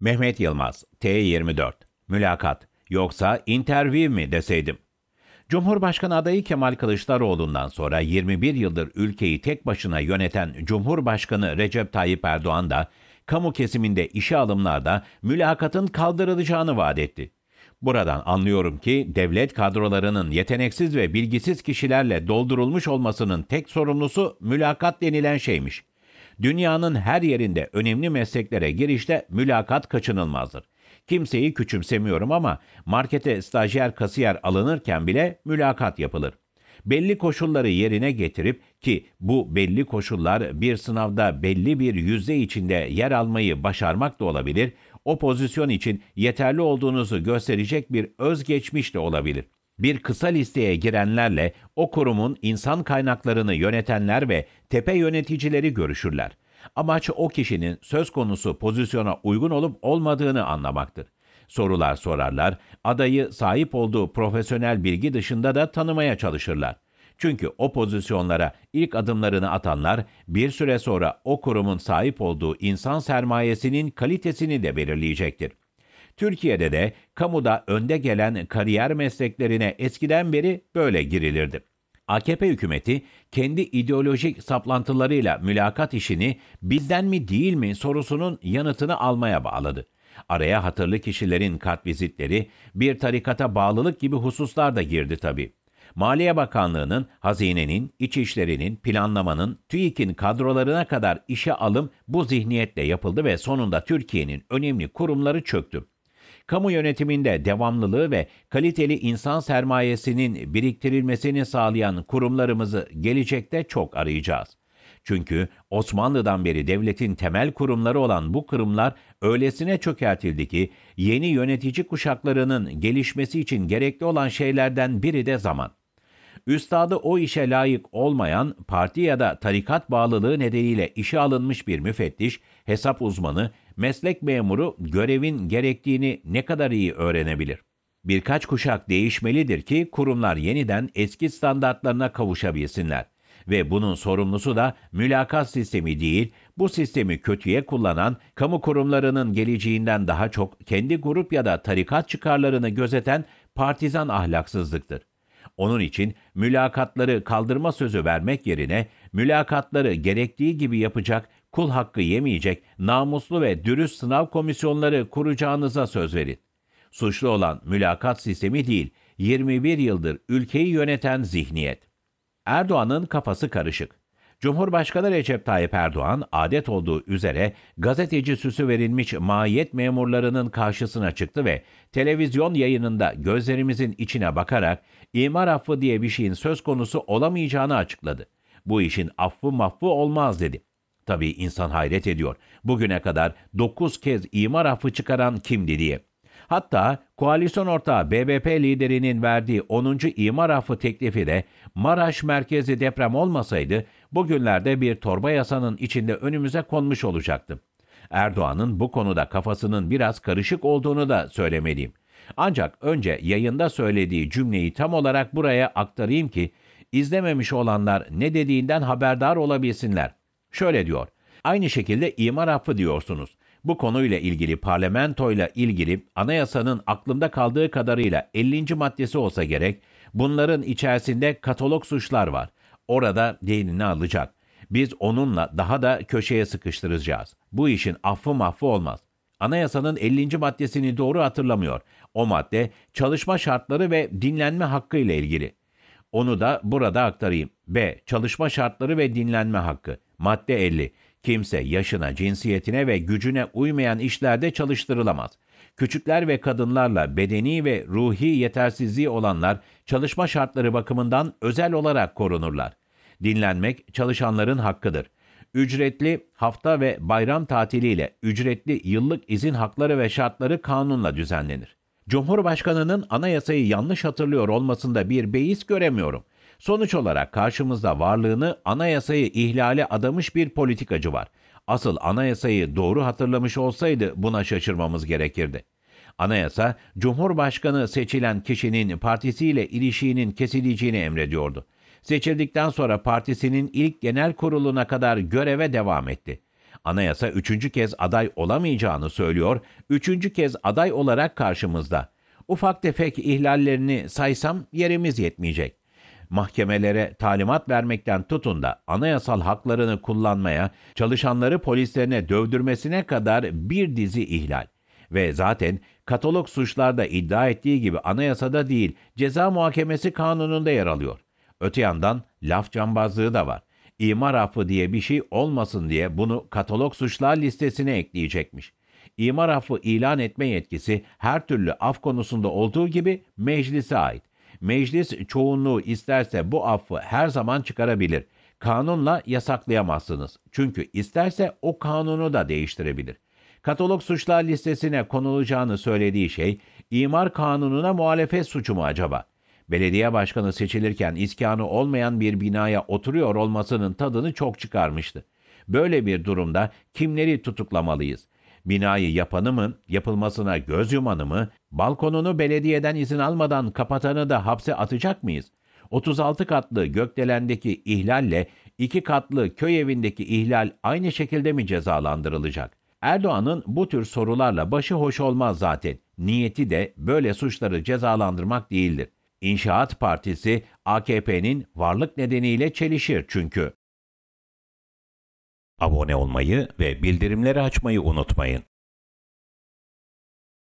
Mehmet Yılmaz, T24, mülakat, yoksa interview mi deseydim? Cumhurbaşkanı adayı Kemal Kılıçdaroğlu'ndan sonra 21 yıldır ülkeyi tek başına yöneten Cumhurbaşkanı Recep Tayyip Erdoğan da kamu kesiminde işe alımlarda mülakatın kaldırılacağını vaat etti. Buradan anlıyorum ki devlet kadrolarının yeteneksiz ve bilgisiz kişilerle doldurulmuş olmasının tek sorumlusu mülakat denilen şeymiş. Dünyanın her yerinde önemli mesleklere girişte mülakat kaçınılmazdır. Kimseyi küçümsemiyorum ama markete stajyer kasiyer alınırken bile mülakat yapılır. Belli koşulları yerine getirip ki bu belli koşullar bir sınavda belli bir yüzde içinde yer almayı başarmak da olabilir, o pozisyon için yeterli olduğunuzu gösterecek bir özgeçmiş de olabilir bir kısa listeye girenlerle o kurumun insan kaynaklarını yönetenler ve tepe yöneticileri görüşürler. Amaç o kişinin söz konusu pozisyona uygun olup olmadığını anlamaktır. Sorular sorarlar, adayı sahip olduğu profesyonel bilgi dışında da tanımaya çalışırlar. Çünkü o pozisyonlara ilk adımlarını atanlar bir süre sonra o kurumun sahip olduğu insan sermayesinin kalitesini de belirleyecektir. Türkiye'de de kamuda önde gelen kariyer mesleklerine eskiden beri böyle girilirdi. AKP hükümeti kendi ideolojik saplantılarıyla mülakat işini bizden mi değil mi sorusunun yanıtını almaya bağladı. Araya hatırlı kişilerin katvizitleri, bir tarikata bağlılık gibi hususlar da girdi tabii. Maliye Bakanlığı'nın, hazinenin, içişlerinin, planlamanın, TÜİK'in kadrolarına kadar işe alım bu zihniyetle yapıldı ve sonunda Türkiye'nin önemli kurumları çöktü kamu yönetiminde devamlılığı ve kaliteli insan sermayesinin biriktirilmesini sağlayan kurumlarımızı gelecekte çok arayacağız. Çünkü Osmanlı'dan beri devletin temel kurumları olan bu kurumlar öylesine çökertildi ki yeni yönetici kuşaklarının gelişmesi için gerekli olan şeylerden biri de zaman üstadı o işe layık olmayan parti ya da tarikat bağlılığı nedeniyle işe alınmış bir müfettiş, hesap uzmanı, meslek memuru görevin gerektiğini ne kadar iyi öğrenebilir? Birkaç kuşak değişmelidir ki kurumlar yeniden eski standartlarına kavuşabilsinler ve bunun sorumlusu da mülakat sistemi değil, bu sistemi kötüye kullanan, kamu kurumlarının geleceğinden daha çok kendi grup ya da tarikat çıkarlarını gözeten partizan ahlaksızlıktır. Onun için mülakatları kaldırma sözü vermek yerine mülakatları gerektiği gibi yapacak, kul hakkı yemeyecek, namuslu ve dürüst sınav komisyonları kuracağınıza söz verin. Suçlu olan mülakat sistemi değil, 21 yıldır ülkeyi yöneten zihniyet. Erdoğan'ın kafası karışık. Cumhurbaşkanı Recep Tayyip Erdoğan adet olduğu üzere gazeteci süsü verilmiş mahiyet memurlarının karşısına çıktı ve televizyon yayınında gözlerimizin içine bakarak imar affı diye bir şeyin söz konusu olamayacağını açıkladı. Bu işin affı mahfı olmaz dedi. Tabii insan hayret ediyor. Bugüne kadar 9 kez imar affı çıkaran kimdi diye. Hatta koalisyon ortağı BBP liderinin verdiği 10. imar affı teklifi de Maraş merkezi deprem olmasaydı bugünlerde bir torba yasanın içinde önümüze konmuş olacaktı. Erdoğan'ın bu konuda kafasının biraz karışık olduğunu da söylemeliyim. Ancak önce yayında söylediği cümleyi tam olarak buraya aktarayım ki izlememiş olanlar ne dediğinden haberdar olabilsinler. Şöyle diyor. Aynı şekilde imar affı diyorsunuz. Bu konuyla ilgili parlamentoyla ilgili anayasanın aklımda kaldığı kadarıyla 50. maddesi olsa gerek bunların içerisinde katalog suçlar var. Orada yeğenini alacak. Biz onunla daha da köşeye sıkıştıracağız. Bu işin affı mahfı olmaz. Anayasanın 50. maddesini doğru hatırlamıyor. O madde çalışma şartları ve dinlenme hakkı ile ilgili. Onu da burada aktarayım. B. Çalışma şartları ve dinlenme hakkı. Madde 50. Kimse yaşına, cinsiyetine ve gücüne uymayan işlerde çalıştırılamaz. Küçükler ve kadınlarla bedeni ve ruhi yetersizliği olanlar çalışma şartları bakımından özel olarak korunurlar. Dinlenmek çalışanların hakkıdır. Ücretli hafta ve bayram tatiliyle ücretli yıllık izin hakları ve şartları kanunla düzenlenir. Cumhurbaşkanının anayasayı yanlış hatırlıyor olmasında bir beis göremiyorum. Sonuç olarak karşımızda varlığını anayasayı ihlale adamış bir politikacı var. Asıl anayasayı doğru hatırlamış olsaydı buna şaşırmamız gerekirdi. Anayasa, Cumhurbaşkanı seçilen kişinin partisiyle ilişiğinin kesileceğini emrediyordu. Seçildikten sonra partisinin ilk genel kuruluna kadar göreve devam etti. Anayasa üçüncü kez aday olamayacağını söylüyor, üçüncü kez aday olarak karşımızda. Ufak tefek ihlallerini saysam yerimiz yetmeyecek. Mahkemelere talimat vermekten tutun da anayasal haklarını kullanmaya, çalışanları polislerine dövdürmesine kadar bir dizi ihlal ve zaten katalog suçlarda iddia ettiği gibi anayasada değil ceza muhakemesi kanununda yer alıyor. Öte yandan laf cambazlığı da var. İmar affı diye bir şey olmasın diye bunu katalog suçlar listesine ekleyecekmiş. İmar affı ilan etme yetkisi her türlü af konusunda olduğu gibi meclise ait. Meclis çoğunluğu isterse bu affı her zaman çıkarabilir. Kanunla yasaklayamazsınız. Çünkü isterse o kanunu da değiştirebilir. Katalog suçlar listesine konulacağını söylediği şey, imar kanununa muhalefet suçu mu acaba?'' Belediye başkanı seçilirken iskanı olmayan bir binaya oturuyor olmasının tadını çok çıkarmıştı. Böyle bir durumda kimleri tutuklamalıyız? Binayı yapanı mı, yapılmasına göz yumanı mı, balkonunu belediyeden izin almadan kapatanı da hapse atacak mıyız? 36 katlı gökdelendeki ihlalle 2 katlı köy evindeki ihlal aynı şekilde mi cezalandırılacak? Erdoğan'ın bu tür sorularla başı hoş olmaz zaten. Niyeti de böyle suçları cezalandırmak değildir. İnşaat Partisi AKP'nin varlık nedeniyle çelişir çünkü. Abone olmayı ve bildirimleri açmayı unutmayın.